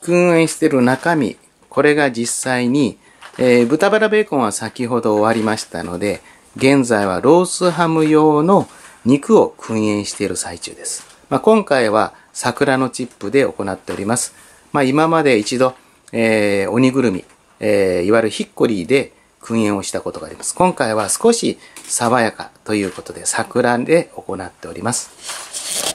訓練してる中身、これが実際に、えー、豚バラベーコンは先ほど終わりましたので、現在はロースハム用の肉を訓練している最中です。まあ、今回は桜のチップで行っております。まあ、今まで一度、えー、鬼ぐるみ、えー、いわゆるヒッコリーで訓練をしたことがあります。今回は少し爽やかということで桜で行っております。